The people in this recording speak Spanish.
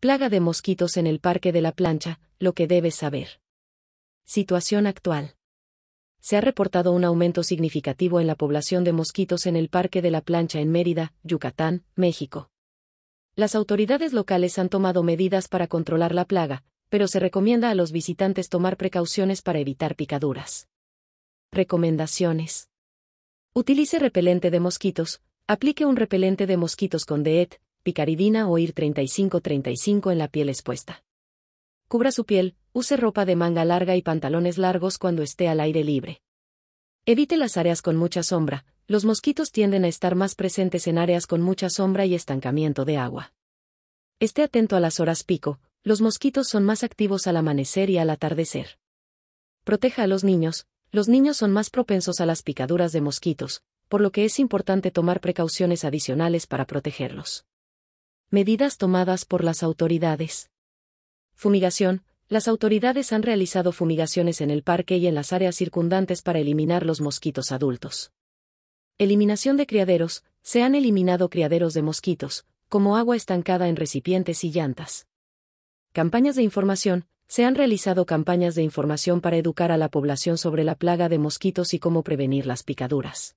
Plaga de mosquitos en el Parque de la Plancha, lo que debes saber. Situación actual. Se ha reportado un aumento significativo en la población de mosquitos en el Parque de la Plancha en Mérida, Yucatán, México. Las autoridades locales han tomado medidas para controlar la plaga, pero se recomienda a los visitantes tomar precauciones para evitar picaduras. Recomendaciones. Utilice repelente de mosquitos, aplique un repelente de mosquitos con DEET, picaridina o IR 35-35 en la piel expuesta. Cubra su piel, use ropa de manga larga y pantalones largos cuando esté al aire libre. Evite las áreas con mucha sombra, los mosquitos tienden a estar más presentes en áreas con mucha sombra y estancamiento de agua. Esté atento a las horas pico, los mosquitos son más activos al amanecer y al atardecer. Proteja a los niños, los niños son más propensos a las picaduras de mosquitos, por lo que es importante tomar precauciones adicionales para protegerlos. Medidas tomadas por las autoridades. Fumigación. Las autoridades han realizado fumigaciones en el parque y en las áreas circundantes para eliminar los mosquitos adultos. Eliminación de criaderos. Se han eliminado criaderos de mosquitos, como agua estancada en recipientes y llantas. Campañas de información. Se han realizado campañas de información para educar a la población sobre la plaga de mosquitos y cómo prevenir las picaduras.